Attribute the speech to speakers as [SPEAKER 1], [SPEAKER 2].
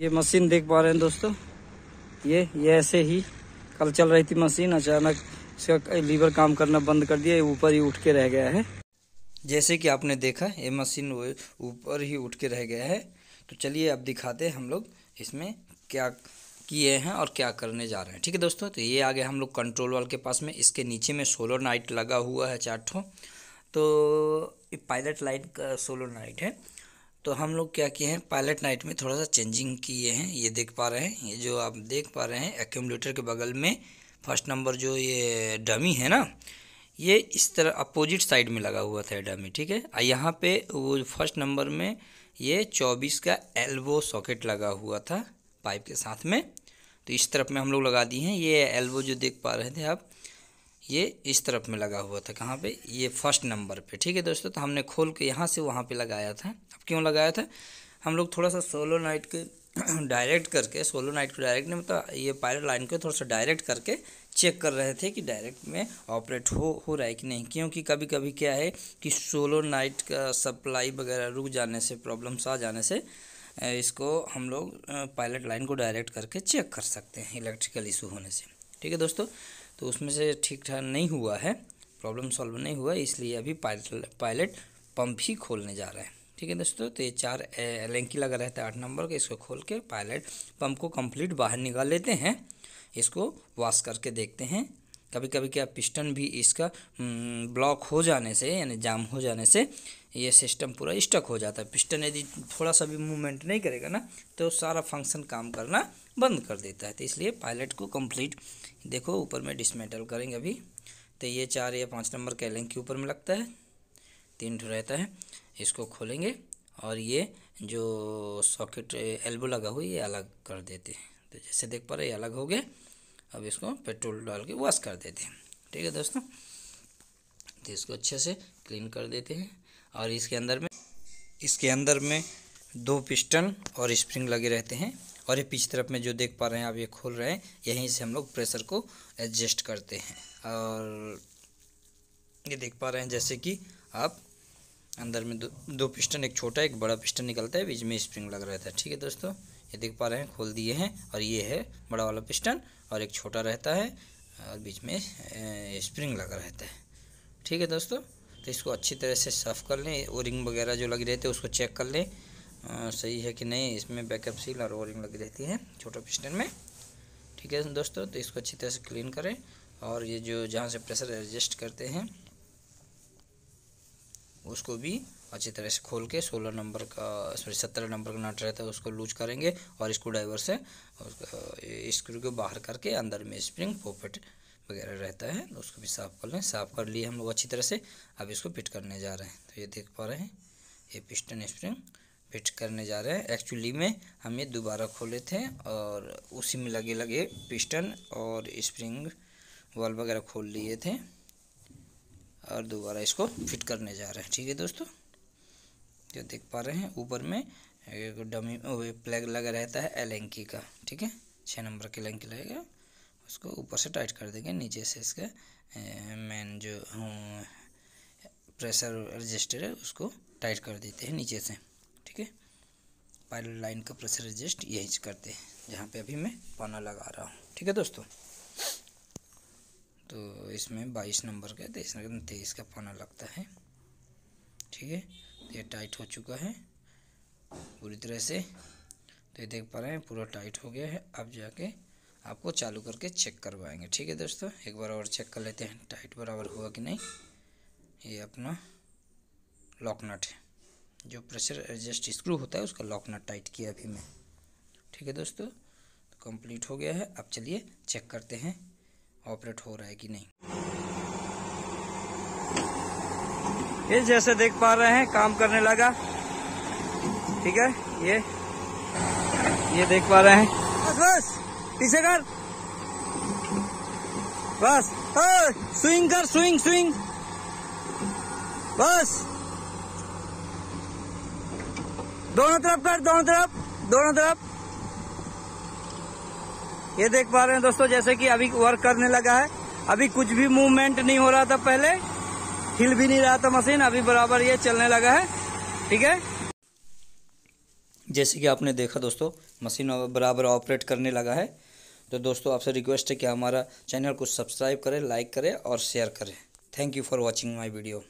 [SPEAKER 1] ये मशीन देख पा रहे हैं दोस्तों ये ये ऐसे ही कल चल रही थी मशीन अचानक इसका लीवर काम करना बंद कर दिया ऊपर ही उठ के रह गया है जैसे कि आपने देखा ये मशीन ऊपर ही उठ के रह गया है तो चलिए अब दिखाते हैं हम लोग इसमें क्या किए हैं और क्या करने जा रहे हैं ठीक है दोस्तों तो ये आ गया हम लोग कंट्रोल वाल के पास में इसके नीचे में सोलर नाइट लगा हुआ है चार तो तो पायलट लाइट का सोलर नाइट है तो हम लोग क्या किए हैं पायलट नाइट में थोड़ा सा चेंजिंग किए हैं ये देख पा रहे हैं ये जो आप देख पा रहे हैं एक्यूमलेटर के बगल में फर्स्ट नंबर जो ये डमी है ना ये इस तरह अपोजिट साइड में लगा हुआ था डमी ठीक है और यहाँ पे वो फर्स्ट नंबर में ये चौबीस का एल्बो सॉकेट लगा हुआ था पाइप के साथ में तो इस तरफ में हम लोग लगा दिए हैं ये एल्बो जो देख पा रहे थे आप ये इस तरफ में लगा हुआ था कहाँ पे ये फर्स्ट नंबर पे ठीक है दोस्तों तो हमने खोल के यहाँ से वहाँ पे लगाया था अब क्यों लगाया था हम लोग थोड़ा सा सोलो नाइट के डायरेक्ट करके सोलो नाइट को डायरेक्ट नहीं मतलब ये पायलट लाइन को थोड़ा सा डायरेक्ट करके चेक कर रहे थे कि डायरेक्ट में ऑपरेट हो हो रहा है कि नहीं क्योंकि कभी कभी क्या है कि सोलो नाइट का सप्लाई वगैरह रुक जाने से प्रॉब्लम्स आ जाने से इसको हम लोग पायलट लाइन को डायरेक्ट करके चेक कर सकते हैं इलेक्ट्रिकल इशू होने से ठीक है दोस्तों तो उसमें से ठीक ठाक नहीं हुआ है प्रॉब्लम सॉल्व नहीं हुआ इसलिए अभी पायलट पायलट पंप ही खोलने जा रहे हैं ठीक है दोस्तों तो ये चार लेंकी लगा रहता है आठ नंबर का इसको खोल के पायलट पंप को कंप्लीट बाहर निकाल लेते हैं इसको वॉश करके देखते हैं कभी कभी क्या पिस्टन भी इसका ब्लॉक हम्म, हो जाने से यानी जाम हो जाने से ये सिस्टम पूरा स्टक हो जाता है पिस्टन यदि थोड़ा सा भी मूवमेंट नहीं करेगा ना तो सारा फंक्शन काम करना बंद कर देता है तो इसलिए पायलट को कंप्लीट देखो ऊपर में डिसमेंटल करेंगे अभी तो ये चार या पाँच नंबर के लिंक के ऊपर में लगता है तीन रहता है इसको खोलेंगे और ये जो सॉकेट एल्बो लगा हुआ ये अलग कर देते हैं तो जैसे देख पा रहे ये अलग हो गए अब इसको पेट्रोल डाल के वॉश कर देते हैं ठीक है दोस्तों तो इसको अच्छे से क्लीन कर देते हैं और इसके अंदर में इसके अंदर में दो पिस्टन और स्प्रिंग लगे रहते हैं और ये पीछे तरफ में जो देख पा रहे हैं आप ये खोल रहे हैं यहीं से हम लोग प्रेशर को एडजस्ट करते हैं और ये देख पा रहे हैं जैसे कि आप अंदर में दो दो पिस्टन एक छोटा एक बड़ा पिस्टन निकलता है बीच में स्प्रिंग लग रहता है ठीक है दोस्तों ये देख पा रहे हैं खोल दिए हैं और ये है बड़ा वाला पिस्टन और एक छोटा रहता है और बीच में स्प्रिंग लगा रहता है ठीक है दोस्तों तो इसको अच्छी तरह से साफ़ कर लें और रिंग वगैरह जो लगी रहती है उसको चेक कर लें सही है कि नहीं इसमें बैकअप सील और ओरिंग लगी रहती है छोटा पिस्टन में ठीक है दोस्तों तो इसको अच्छी तरह से क्लीन करें और ये जो जहाँ से प्रेशर एडजस्ट करते हैं उसको भी अच्छी तरह से खोल के सोलह नंबर का सॉरी सत्रह नंबर का नट रहता है उसको लूज करेंगे और इसको ड्राइवर से स्क्रू को बाहर करके अंदर में स्प्रिंग पॉपेट वगैरह रहता है तो उसको भी साफ़ कर लें साफ़ कर लिए हम लोग अच्छी तरह से अब इसको फिट करने जा रहे हैं तो ये देख पा रहे हैं ये पिस्टन स्प्रिंग फिट करने जा रहे हैं एक्चुअली में हम ये दोबारा खोले थे और उसी में लगे लगे पिस्टन और स्प्रिंग वॉल वगैरह खोल लिए थे और दोबारा इसको फिट करने जा रहे हैं ठीक है दोस्तों जो देख पा रहे हैं ऊपर में एक डमी प्लेग लगा रहता है एलेंकी का ठीक है छः नंबर के एलेंकी लगेगा उसको ऊपर से टाइट कर देंगे नीचे से इसके मेन जो प्रेशर हम्म, रजिस्टर है उसको टाइट कर देते हैं नीचे से ठीक है पायलट लाइन का प्रेशर रजिस्ट यही करते हैं जहाँ पे अभी मैं पाना लगा रहा हूँ ठीक है दोस्तों तो इसमें बाईस नंबर का तेईस नंबर तेईस का पाना लगता है ठीक है तो ये टाइट हो चुका है पूरी तरह से तो ये देख पा रहे हैं पूरा टाइट हो गया है अब जाके आपको चालू करके चेक करवाएंगे ठीक है दोस्तों एक बार और चेक कर लेते हैं टाइट बराबर हुआ कि नहीं ये अपना लॉक नट है जो प्रेशर एडजस्ट स्क्रू होता है उसका लॉक नट टाइट किया अभी मैं ठीक है दोस्तों तो कंप्लीट हो गया है अब चलिए चेक करते हैं ऑपरेट हो रहा है कि नहीं ये जैसे देख पा रहे हैं काम करने लगा ठीक है ये ये देख पा रहे हैं बस बस पीछे कर बस स्विंग कर स्विंग स्विंग बस दोनों तरफ कर दोनों तरफ दोनों तरफ ये देख पा रहे हैं दोस्तों जैसे कि अभी वर्क करने लगा है अभी कुछ भी मूवमेंट नहीं हो रहा था पहले हिल भी नहीं रहा था मशीन अभी बराबर ये चलने लगा है ठीक है जैसे कि आपने देखा दोस्तों मशीन बराबर ऑपरेट करने लगा है तो दोस्तों आपसे रिक्वेस्ट है कि हमारा चैनल को सब्सक्राइब करें लाइक करें और शेयर करें thank you for watching my video